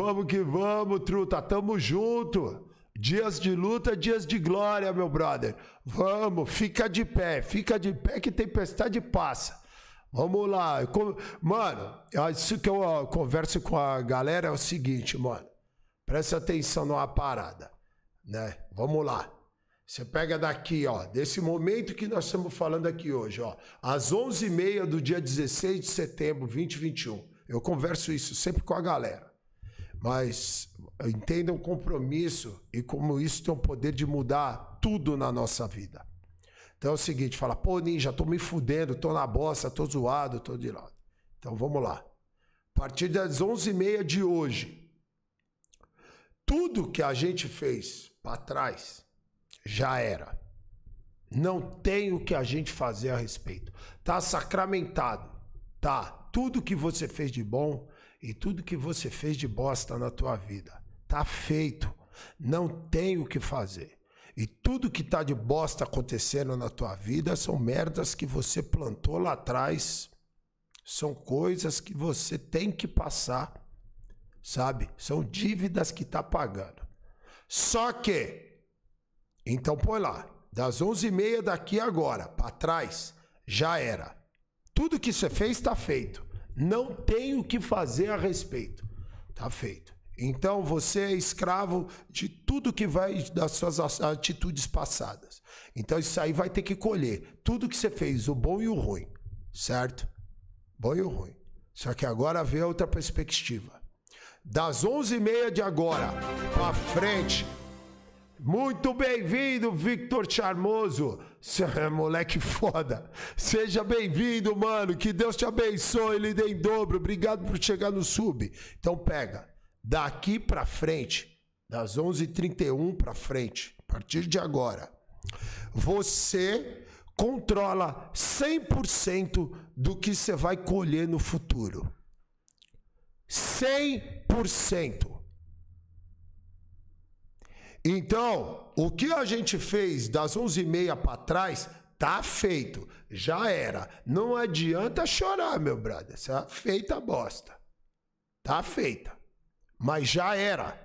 Vamos que vamos, truta. Tamo junto. Dias de luta, dias de glória, meu brother. Vamos, fica de pé, fica de pé que tempestade passa. Vamos lá. Mano, é isso que eu converso com a galera é o seguinte, mano. Presta atenção numa parada, né? Vamos lá. Você pega daqui, ó, desse momento que nós estamos falando aqui hoje, ó, às 11h30 do dia 16 de setembro 2021. Eu converso isso sempre com a galera. Mas entenda o compromisso e como isso tem o poder de mudar tudo na nossa vida. Então é o seguinte, fala, pô, ninja, tô me fudendo, tô na bosta, tô zoado, tô de lado. Então vamos lá. A partir das 11h30 de hoje, tudo que a gente fez para trás já era. Não tem o que a gente fazer a respeito. Tá sacramentado. Tá. Tudo que você fez de bom e tudo que você fez de bosta na tua vida. Tá feito. Não tem o que fazer. E tudo que tá de bosta acontecendo na tua vida são merdas que você plantou lá atrás. São coisas que você tem que passar, sabe? São dívidas que tá pagando. Só que, então põe lá, das 11h30 daqui agora, para trás, já era. Tudo que você fez está feito. Não tem o que fazer a respeito. Tá feito. Então você é escravo de tudo que vai das suas atitudes passadas. Então isso aí vai ter que colher tudo que você fez, o bom e o ruim, certo? Bom e o ruim. Só que agora vê outra perspectiva. Das 11h30 de agora para frente, muito bem-vindo, Victor Charmoso é moleque foda. Seja bem-vindo, mano. Que Deus te abençoe, lhe dê em dobro. Obrigado por chegar no sub. Então pega, daqui pra frente, das 11h31 pra frente, a partir de agora, você controla 100% do que você vai colher no futuro. 100%. Então, o que a gente fez das 11h30 para trás, tá feito. Já era. Não adianta chorar, meu brother. Tá feita a bosta. Tá feita. Mas já era.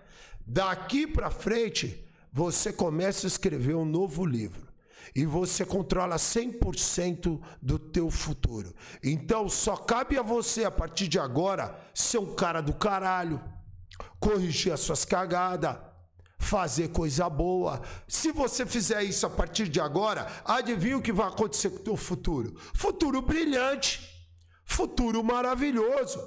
Daqui para frente, você começa a escrever um novo livro. E você controla 100% do teu futuro. Então só cabe a você, a partir de agora, ser um cara do caralho, corrigir as suas cagadas, fazer coisa boa. Se você fizer isso a partir de agora, adivinha o que vai acontecer com o teu futuro? Futuro brilhante, futuro maravilhoso.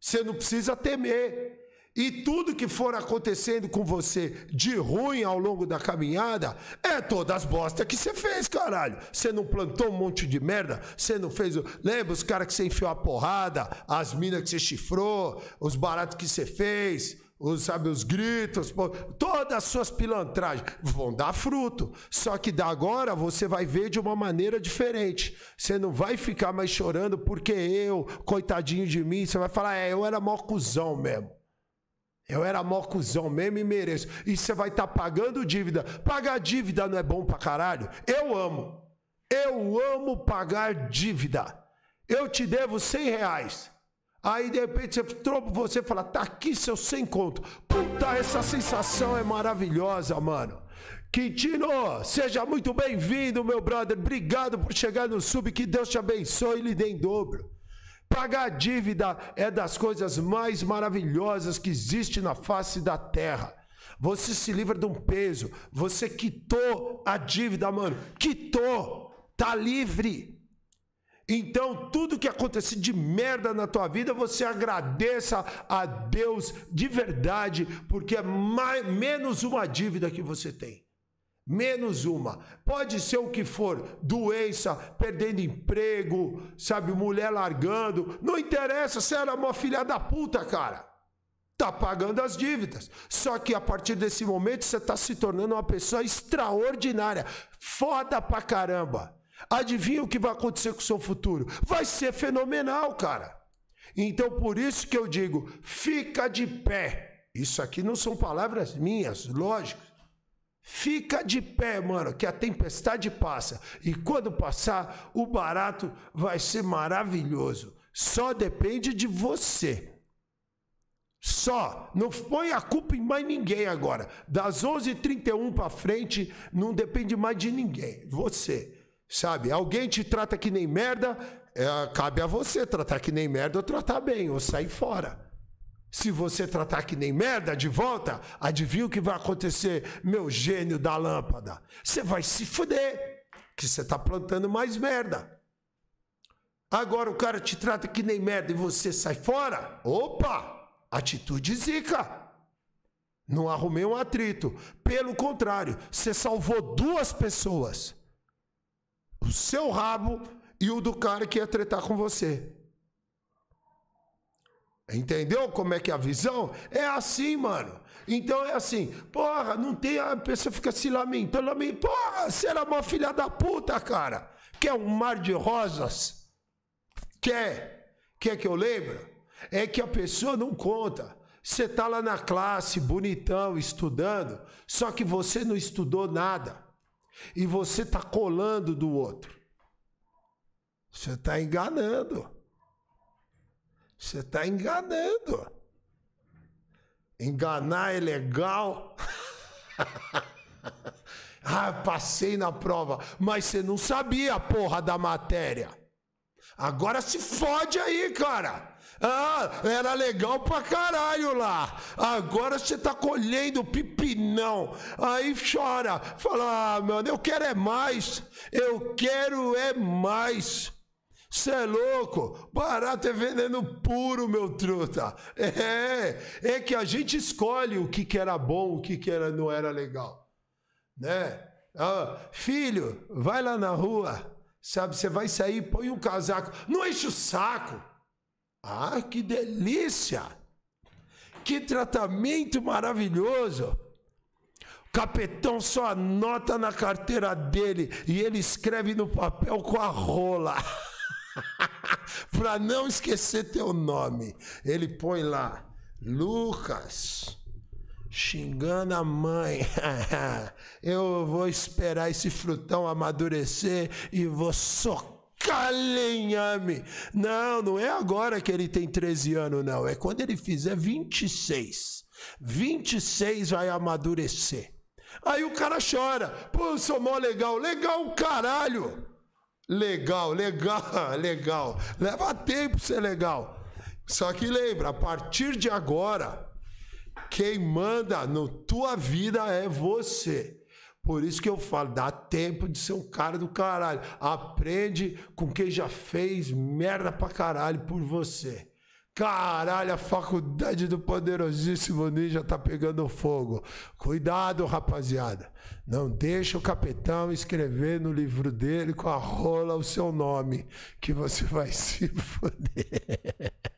Você não precisa temer. E tudo que for acontecendo com você de ruim ao longo da caminhada é todas as bostas que você fez, caralho. Você não plantou um monte de merda, você não fez. Lembra os caras que você enfiou a porrada, as minas que você chifrou, os baratos que você fez, os, sabe, os gritos, todas as suas pilantragens vão dar fruto. Só que da agora você vai ver de uma maneira diferente. Você não vai ficar mais chorando porque eu, coitadinho de mim, você vai falar, é, eu era mó cuzão mesmo. Eu era mó cuzão mesmo e mereço. E você vai estar tá pagando dívida. Pagar dívida não é bom pra caralho? Eu amo. Eu amo pagar dívida. Eu te devo 100 reais. Aí de repente você tromba, você fala, tá aqui seu sem conto. Puta, essa sensação é maravilhosa, mano. Quintino, seja muito bem-vindo, meu brother. Obrigado por chegar no sub. Que Deus te abençoe e lhe dê em dobro. Pagar dívida é das coisas mais maravilhosas que existe na face da terra. Você se livra de um peso. Você quitou a dívida, mano. Quitou. Tá livre. Então, tudo que acontecer de merda na tua vida, você agradeça a Deus de verdade, porque é mais, menos uma dívida que você tem. Menos uma. Pode ser o que for: doença, perdendo emprego, sabe, mulher largando. Não interessa, você era uma filha da puta, cara tá pagando as dívidas. Só que a partir desse momento você tá se tornando uma pessoa extraordinária, foda pra caramba. Adivinha o que vai acontecer com o seu futuro? Vai ser fenomenal, cara. Então por isso que eu digo, fica de pé. Isso aqui não são palavras minhas, lógico. Fica de pé, mano, que a tempestade passa. E quando passar, o barato vai ser maravilhoso. Só depende de você. Só. Não põe a culpa em mais ninguém agora. Das 11h31 para frente, não depende mais de ninguém. Você. Sabe? Alguém te trata que nem merda, é, cabe a você tratar que nem merda ou tratar bem, ou sair fora. Se você tratar que nem merda de volta, adivinha o que vai acontecer, meu gênio da lâmpada? Você vai se fuder, que você tá plantando mais merda. Agora o cara te trata que nem merda e você sai fora? Opa! Atitude zica. Não arrumei um atrito. Pelo contrário, você salvou duas pessoas o seu rabo e o do cara que ia tretar com você. Entendeu como é que é a visão? É assim, mano. Então é assim, porra, não tem. A pessoa fica se lamentando, Porra, você era uma filha da puta, cara. Quer um mar de rosas? Quer? Quer que eu lembre? É que a pessoa não conta. Você tá lá na classe, bonitão, estudando, só que você não estudou nada e você está colando do outro. Você está enganando. Você está enganando. Enganar é legal. ah, passei na prova, mas você não sabia a porra da matéria. Agora se fode aí, cara. Ah, era legal pra caralho lá. Agora você tá colhendo pipinão. Aí chora. Fala, ah, mano, eu quero é mais. Eu quero é mais. Você é louco? Barato é veneno puro, meu truta. É, é que a gente escolhe o que, que era bom, o que, que era, não era legal. Né? Ah, filho, vai lá na rua Sabe, você vai sair, põe um casaco. Não enche o saco. Ah, que delícia! Que tratamento maravilhoso! O capetão só anota na carteira dele e ele escreve no papel com a rola. para não esquecer teu nome. Ele põe lá Lucas xingando a mãe. Eu vou esperar esse frutão amadurecer e vou socar lenhame. Não, não é agora que ele tem 13 anos, não. É quando ele fizer 26. 26 vai amadurecer. Aí o cara chora. Pô, eu sou mó legal. Legal, caralho. Legal, legal, legal. Leva tempo ser legal. Só que lembra, a partir de agora, quem manda na tua vida é você. Por isso que eu falo, dá tempo de ser um cara do caralho. Aprende com quem já fez merda pra caralho por você. Caralho, a faculdade do poderosíssimo ninja tá pegando fogo. Cuidado, rapaziada. Não deixa o capitão escrever no livro dele com a rola o seu nome, que você vai se foder.